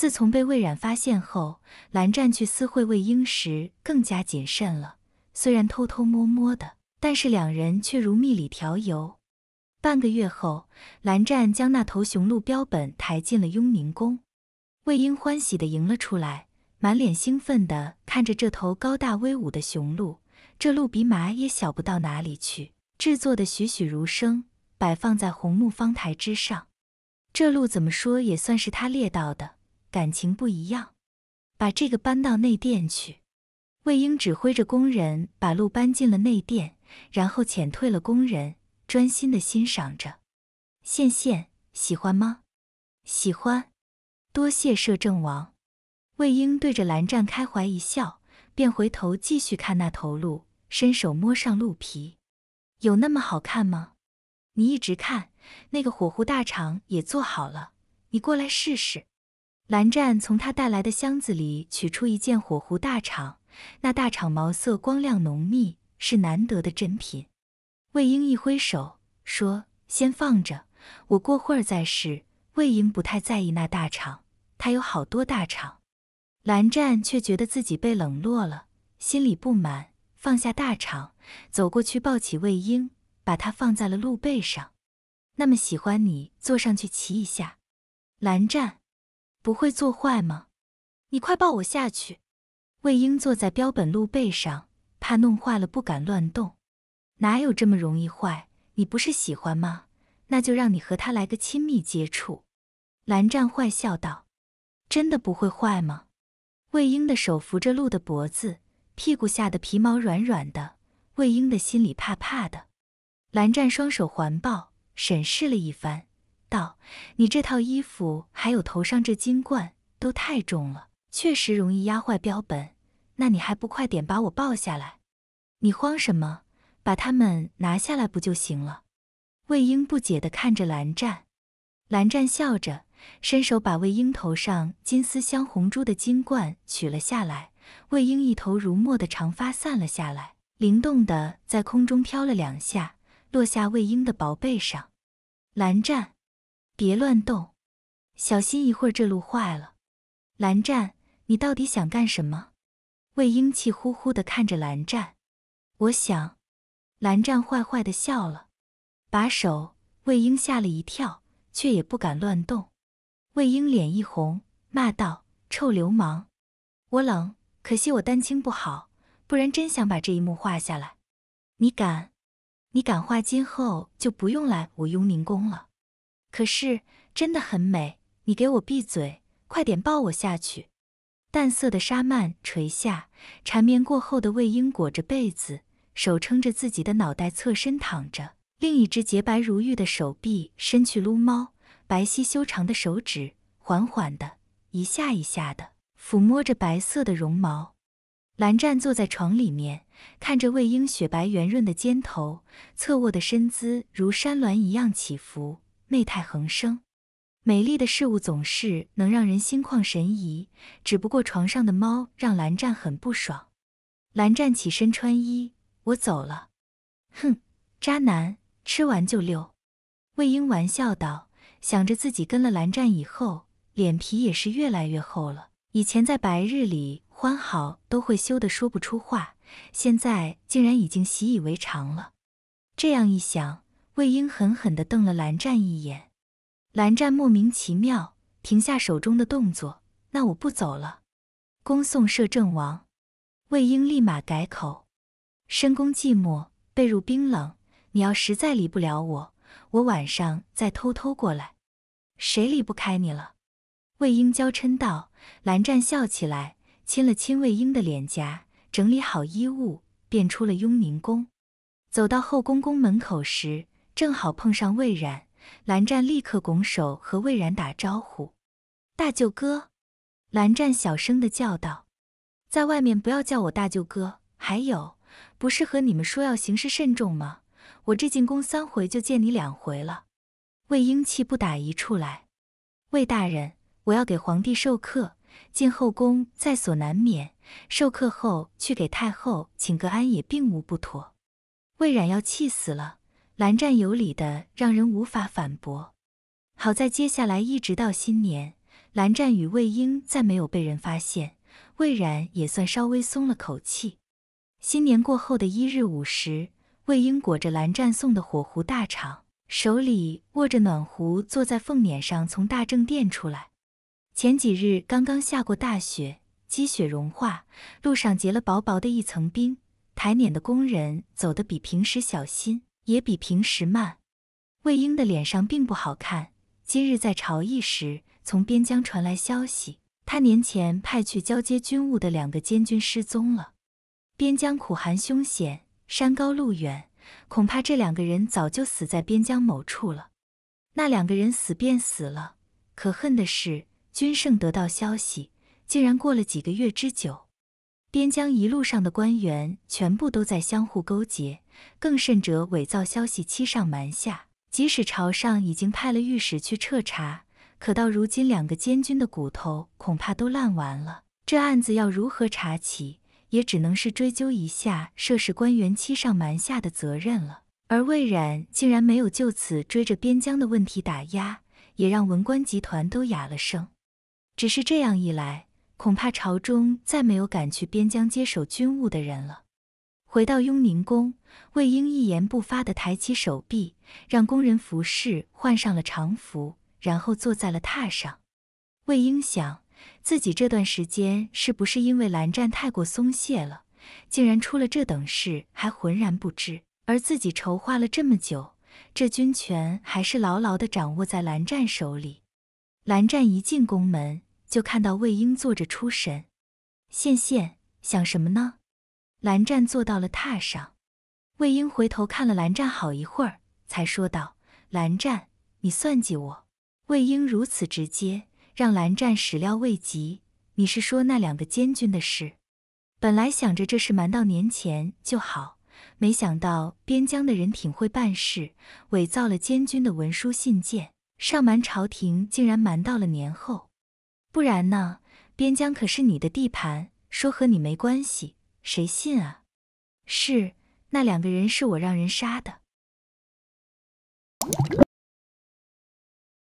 自从被魏冉发现后，蓝湛去私会魏婴时更加谨慎了。虽然偷偷摸摸的，但是两人却如蜜里调油。半个月后，蓝湛将那头雄鹿标本抬进了雍宁宫，魏婴欢喜的迎了出来，满脸兴奋的看着这头高大威武的雄鹿。这鹿比马也小不到哪里去，制作的栩栩如生，摆放在红木方台之上。这鹿怎么说也算是他猎到的。感情不一样，把这个搬到内殿去。魏婴指挥着工人把鹿搬进了内殿，然后遣退了工人，专心的欣赏着。县县喜欢吗？喜欢，多谢摄政王。魏婴对着蓝湛开怀一笑，便回头继续看那头鹿，伸手摸上鹿皮，有那么好看吗？你一直看，那个火狐大肠也做好了，你过来试试。蓝湛从他带来的箱子里取出一件火狐大氅，那大氅毛色光亮浓密，是难得的珍品。魏婴一挥手说：“先放着，我过会儿再试。”魏婴不太在意那大氅，他有好多大氅。蓝湛却觉得自己被冷落了，心里不满，放下大氅，走过去抱起魏婴，把他放在了鹿背上。那么喜欢你，坐上去骑一下。蓝湛。不会做坏吗？你快抱我下去！魏婴坐在标本鹿背上，怕弄坏了不敢乱动。哪有这么容易坏？你不是喜欢吗？那就让你和他来个亲密接触。蓝湛坏笑道：“真的不会坏吗？”魏婴的手扶着鹿的脖子，屁股下的皮毛软软的，魏婴的心里怕怕的。蓝湛双手环抱，审视了一番。道：“你这套衣服还有头上这金冠都太重了，确实容易压坏标本。那你还不快点把我抱下来？你慌什么？把他们拿下来不就行了？”魏婴不解地看着蓝湛，蓝湛笑着伸手把魏婴头上金丝镶红珠的金冠取了下来，魏婴一头如墨的长发散了下来，灵动的在空中飘了两下，落下魏婴的薄被。上，蓝湛。别乱动，小心一会儿这路坏了。蓝湛，你到底想干什么？魏婴气呼呼的看着蓝湛。我想，蓝湛坏坏的笑了，把手。魏婴吓了一跳，却也不敢乱动。魏婴脸一红，骂道：“臭流氓！我冷，可惜我丹青不好，不然真想把这一幕画下来。”你敢？你敢画，今后就不用来我雍宁宫了。可是真的很美，你给我闭嘴，快点抱我下去。淡色的纱幔垂下，缠绵过后的魏婴裹着被子，手撑着自己的脑袋，侧身躺着，另一只洁白如玉的手臂伸去撸猫，白皙修长的手指缓缓地一下一下地抚摸着白色的绒毛。蓝湛坐在床里面，看着魏婴雪白圆润的肩头，侧卧的身姿如山峦一样起伏。媚态横生，美丽的事物总是能让人心旷神怡。只不过床上的猫让蓝湛很不爽。蓝湛起身穿衣，我走了。哼，渣男，吃完就溜。”魏婴玩笑道，想着自己跟了蓝湛以后，脸皮也是越来越厚了。以前在白日里欢好都会羞得说不出话，现在竟然已经习以为常了。这样一想。魏婴狠狠地瞪了蓝湛一眼，蓝湛莫名其妙停下手中的动作。那我不走了。恭送摄政王，魏婴立马改口。深宫寂寞，被褥冰冷，你要实在离不了我，我晚上再偷偷过来。谁离不开你了？魏婴娇嗔道。蓝湛笑起来，亲了亲魏婴的脸颊，整理好衣物，便出了雍宁宫。走到后宫宫门口时。正好碰上魏冉，蓝湛立刻拱手和魏冉打招呼：“大舅哥。”蓝湛小声的叫道：“在外面不要叫我大舅哥。”还有，不是和你们说要行事慎重吗？我这进宫三回就见你两回了。魏婴气不打一处来：“魏大人，我要给皇帝授课，进后宫在所难免。授课后去给太后请个安也并无不妥。”魏冉要气死了。蓝湛有理的让人无法反驳。好在接下来一直到新年，蓝湛与魏婴再没有被人发现，魏冉也算稍微松了口气。新年过后的一日午时，魏婴裹着蓝湛送的火狐大氅，手里握着暖壶，坐在凤辇上从大正殿出来。前几日刚刚下过大雪，积雪融化，路上结了薄薄的一层冰，抬辇的工人走得比平时小心。也比平时慢。魏婴的脸上并不好看。今日在朝议时，从边疆传来消息，他年前派去交接军务的两个监军失踪了。边疆苦寒凶险，山高路远，恐怕这两个人早就死在边疆某处了。那两个人死便死了，可恨的是，君胜得到消息，竟然过了几个月之久。边疆一路上的官员全部都在相互勾结，更甚者伪造消息，欺上瞒下。即使朝上已经派了御史去彻查，可到如今两个监军的骨头恐怕都烂完了。这案子要如何查起，也只能是追究一下涉事官员欺上瞒下的责任了。而魏冉竟然没有就此追着边疆的问题打压，也让文官集团都哑了声。只是这样一来，恐怕朝中再没有敢去边疆接手军务的人了。回到雍宁宫，魏婴一言不发地抬起手臂，让宫人服侍换上了常服，然后坐在了榻上。魏婴想，自己这段时间是不是因为蓝湛太过松懈了，竟然出了这等事还浑然不知？而自己筹划了这么久，这军权还是牢牢地掌握在蓝湛手里。蓝湛一进宫门。就看到魏婴坐着出神，羡羡想什么呢？蓝湛坐到了榻上，魏婴回头看了蓝湛好一会儿，才说道：“蓝湛，你算计我。”魏婴如此直接，让蓝湛始料未及。你是说那两个监军的事？本来想着这事瞒到年前就好，没想到边疆的人挺会办事，伪造了监军的文书信件，上瞒朝廷，竟然瞒到了年后。不然呢？边疆可是你的地盘，说和你没关系，谁信啊？是，那两个人是我让人杀的。